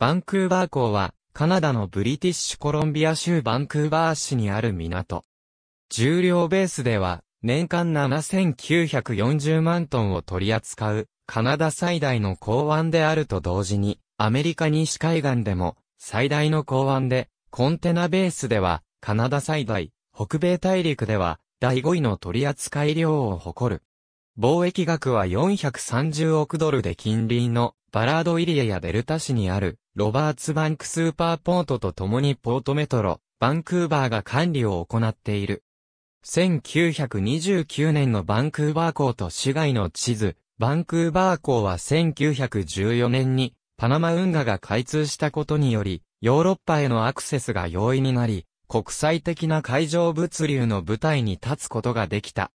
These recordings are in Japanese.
バンクーバー港は、カナダのブリティッシュコロンビア州バンクーバー市にある港。重量ベースでは、年間7940万トンを取り扱う、カナダ最大の港湾であると同時に、アメリカ西海岸でも、最大の港湾で、コンテナベースでは、カナダ最大、北米大陸では、第5位の取扱量を誇る。貿易額は430億ドルで近隣のバラードイリエやデルタ市にあるロバーツバンクスーパーポートと共にポートメトロ、バンクーバーが管理を行っている。1929年のバンクーバー港と市街の地図、バンクーバー港は1914年にパナマ運河が開通したことにより、ヨーロッパへのアクセスが容易になり、国際的な海上物流の舞台に立つことができた。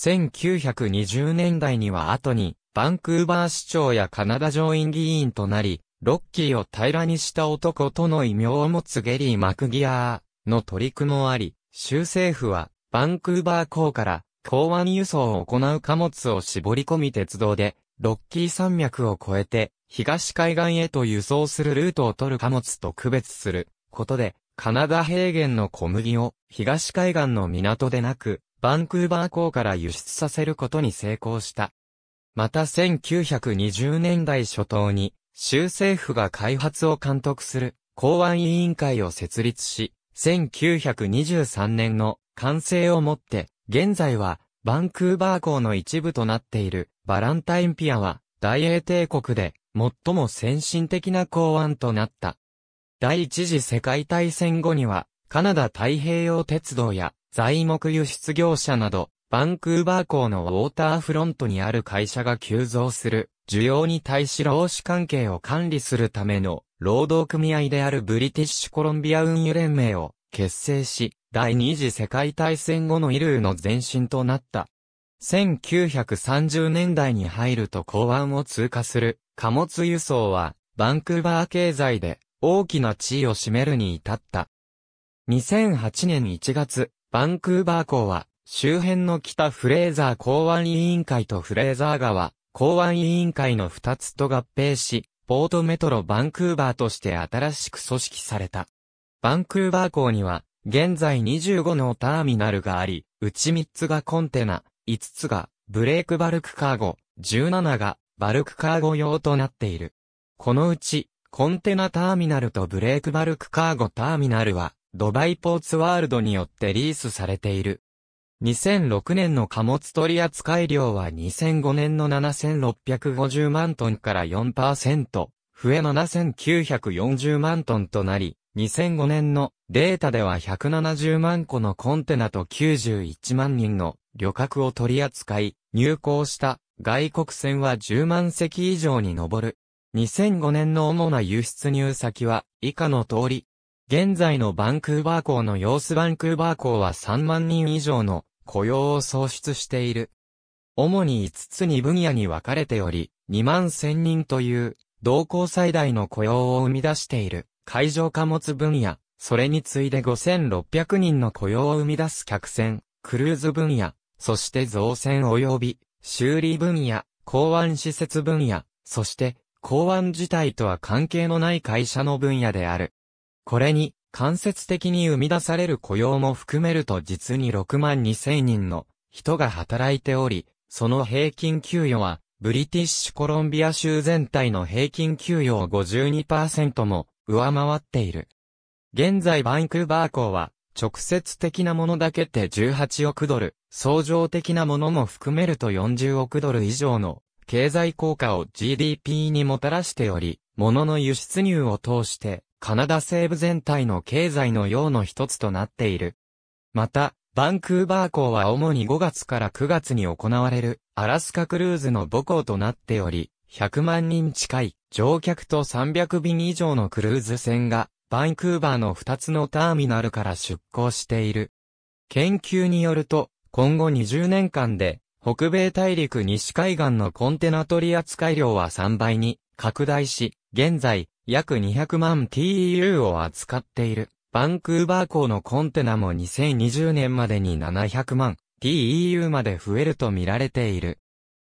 1920年代には後に、バンクーバー市長やカナダ上院議員となり、ロッキーを平らにした男との異名を持つゲリー・マクギアーの取り組もあり、州政府はバンクーバー港から港湾輸送を行う貨物を絞り込み鉄道で、ロッキー山脈を越えて東海岸へと輸送するルートを取る貨物と区別することで、カナダ平原の小麦を東海岸の港でなく、バンクーバー港から輸出させることに成功した。また1920年代初頭に州政府が開発を監督する公安委員会を設立し、1923年の完成をもって、現在はバンクーバー港の一部となっているバランタインピアは大英帝国で最も先進的な港湾となった。第一次世界大戦後にはカナダ太平洋鉄道や材木輸出業者などバンクーバー港のウォーターフロントにある会社が急増する需要に対し労使関係を管理するための労働組合であるブリティッシュコロンビア運輸連盟を結成し、第二次世界大戦後のイルーの前身となった。1930年代に入ると港湾を通過する貨物輸送は、バンクーバー経済で大きな地位を占めるに至った。2008年1月、バンクーバー港は、周辺の北フレーザー港湾委員会とフレーザー川、公安委員会の2つと合併し、ポートメトロバンクーバーとして新しく組織された。バンクーバー港には、現在25のターミナルがあり、うち3つがコンテナ、5つがブレークバルクカーゴ、17がバルクカーゴ用となっている。このうち、コンテナターミナルとブレークバルクカーゴターミナルは、ドバイポーツワールドによってリースされている。2006年の貨物取扱量は2005年の7650万トンから4%、増え7940万トンとなり、2005年のデータでは170万個のコンテナと91万人の旅客を取り扱い、入港した外国船は10万隻以上に上る。2005年の主な輸出入先は以下の通り、現在のバンクーバー港の様子バンクーバー港は3万人以上の雇用を創出している。主に5つに分野に分かれており、2万1000人という同行最大の雇用を生み出している海上貨物分野、それに次いで5600人の雇用を生み出す客船、クルーズ分野、そして造船及び修理分野、港湾施設分野、そして港湾自体とは関係のない会社の分野である。これに、間接的に生み出される雇用も含めると実に6万2千人の人が働いており、その平均給与は、ブリティッシュコロンビア州全体の平均給与を52%も上回っている。現在バンクーバー港は、直接的なものだけで18億ドル、相乗的なものも含めると40億ドル以上の経済効果を GDP にもたらしており、物の輸出入を通してカナダ西部全体の経済の要の一つとなっている。また、バンクーバー港は主に5月から9月に行われるアラスカクルーズの母港となっており、100万人近い乗客と300便以上のクルーズ船がバンクーバーの2つのターミナルから出港している。研究によると、今後20年間で北米大陸西海岸のコンテナ取扱量は3倍に拡大し、現在、約200万 TEU を扱っている。バンクーバー港のコンテナも2020年までに700万 TEU まで増えると見られている。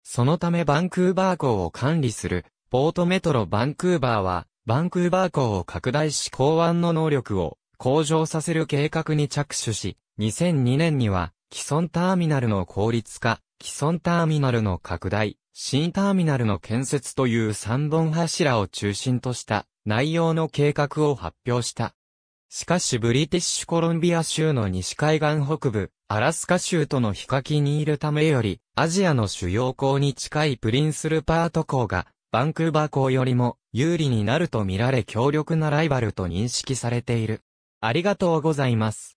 そのためバンクーバー港を管理する、ポートメトロバンクーバーは、バンクーバー港を拡大し港湾の能力を向上させる計画に着手し、2002年には、既存ターミナルの効率化、既存ターミナルの拡大、新ターミナルの建設という三本柱を中心とした内容の計画を発表した。しかしブリティッシュコロンビア州の西海岸北部、アラスカ州とのヒカキにいるためより、アジアの主要港に近いプリンスルパート港が、バンクーバー港よりも有利になると見られ強力なライバルと認識されている。ありがとうございます。